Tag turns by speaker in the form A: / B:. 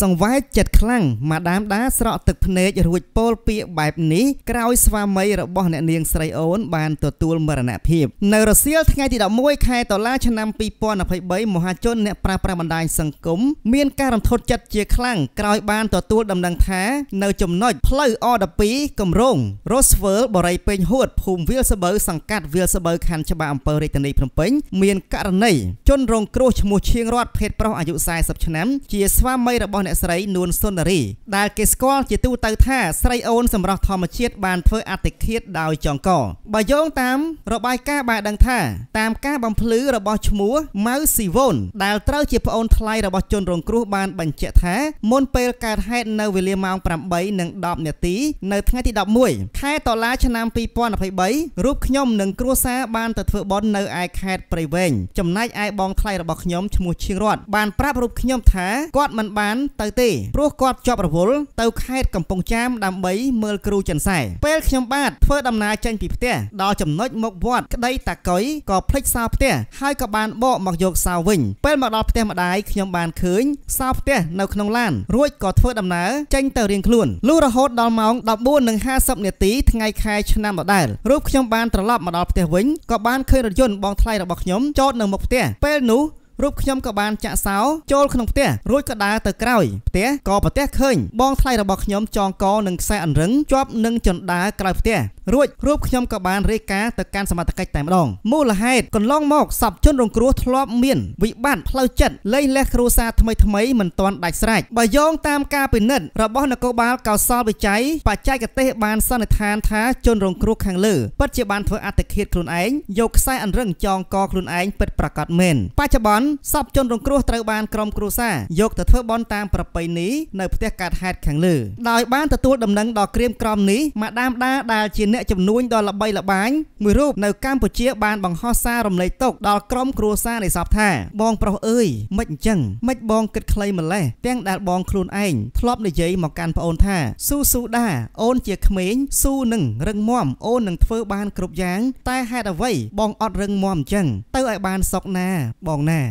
A: សង្វែកចិត្តខ្លាំងម៉ាដាមដាស្រក់ទឹកភ្នែករួចពោលពាក្យបែបនេះក្រោយ ស្វាមីរបស់អ្នកនាងស្រីអូនបានទទួលមរណភាពនៅរសៀលថ្ងៃទី11ខែតុលាឆ្នាំ2023មហាជនអ្នកប្រើប្រាស់បណ្ដាញសង្គមមានការរន្ធត់ចិត្តជាខ្លាំងក្រោយ បានទទួល ដំណឹងថា នៅចំណុចផ្លូវ R12 កំរង Roosevelt បរិយពេញហួតភូមិវាលសបើសង្កាត់វាលសបើខណ្ឌច្បារអំពើរាជធានីភ្នំពេញមានករណីជនរងគ្រោះឈ្មោះឈៀងរតភេទប្រុសអាយុ40ឆ្នាំជាស្វាមីរបស់របស់អ្នកស្រីនួនសុននារីដែលគេស្គាល់ជាទូទៅថាស្រីអូនសម្រាប់ធម្មជាតិបានធ្វើអតិឃាតដោយចង្កបើយោងតាមរបាយការណ៍បានដឹងថាតាមការបំភ្លឺរបស់ឈ្មោះម៉ៅស៊ីវ៉ុនដែលត្រូវជាប្អូនថ្លៃរបស់ជនរងគ្រោះបាន បញ្ជាក់ថាមុនពេលកើតហេតុនៅវេលាម៉ោង8:10នាទី នៅថ្ងៃទី11ខែតុលាឆ្នាំ2023រូបខ្ញុំនិងគ្រួសារបានទៅធ្វើបុណ្យនៅឯខេត្តព្រៃវែងចំណែកឯបងថ្លៃរបស់ខ្ញុំឈ្មោះឈៀងរតបានប្រាប់រូបខ្ញុំថាគាត់មិនបានបានទៅទេព្រោះគាត់ជាប់រវល់ទៅខេត្តកំពង់ចាម ដើម្បីមើលគ្រូចិនសែពេលខ្ញុំបាទធ្វើដំណើរចេញពីផ្ទះដល់ចំណុចមកវត្តក្តីតាកុយក៏ភ្លេចសោផ្ទះហើយក៏បានបកមកយកសោវិញពេលមកដល់ផ្ទះម្ដាយខ្ញុំបានឃើញសោផ្ទះនៅក្នុងឡានរួចក៏ធ្វើដំណើរចេញទៅរៀងខ្លួនលុះរហូតដល់ម៉ោង14:50នាទីថ្ងៃខែឆ្នាំដដែលរូបខ្ញុំបានត្រឡប់មកដល់ផ្ទះវិញក៏បានឃើញរថយន្តបងថ្លៃរបស់ខ្ញុំចតនៅមុខផ្ទះពេលនោះរូបខ្ញុំក៏បានចាក់សោចូលក្នុងផ្ទះរួចក៏ដើរទៅក្រោយផ្ទះក៏ប្រទះឃើញបងថ្លៃរបស់ខ្ញុំចងកនឹងខ្សែអង្រឹងជាប់នឹងចន្ទាក្រៅផ្ទះរួចរូបខ្ញុំក៏បានរាយការណ៍ទៅកាន់សមត្ថកិច្ចតែម្ដងមូលហេតុកន្លងមកសពជនរងគ្រោះធ្លាប់មានវិបត្តិផ្លូវចិត្តលែងលះគ្រួសារថ្មីថ្មីមិនទាន់ដាច់ស្រេចបើយោងតាមការពិនិត្យរបស់នគរបាលកោសលវិច័យបច្ចេកទេសបានសន្និដ្ឋានថាជនរងគ្រោះខាងលើពិតជាបានធ្វើអត្តឃាតខ្លួនឯងយកខ្សែអង្រឹងចងកខ្លួនឯងពិតប្រាកដមែនបច្ចុប្បន្នន់សពជនរងគ្រោះត្រូវបានក្រុមគ្រួសារយកទៅធ្វើបន់តាមប្រពៃណីនៅផ្ទះកើតហេតុខាងលើដោយបានទទួលដំណឹងដល់ក្រៀមក្រំនេះម៉ាដាមដាដែលជាអ្នកជំនួញដល់ល្បីល្បាញមួយរូបនៅកម្ពុជាបានបង្ហោះសាររំលែកទុកដល់ក្រុមគ្រួសារនៃសពថាបងប្រុសអើយមិនអញ្ចឹងមិនបងគិតខ្លីម្លេះទាំងដែលបងខ្លួនឯងធ្លាប់និយាយមកកាន់ប្អូនថាស៊ូស៊ូដាអូនជាក្មេងស៊ូនឹងរឹងមាំអូននឹងធ្វើបានគ្រប់យ៉ាងតែហេតុអ្វីបងអត់រឹងមាំអញ្ចឹងទៅឲ្យបានសុកណាបងណា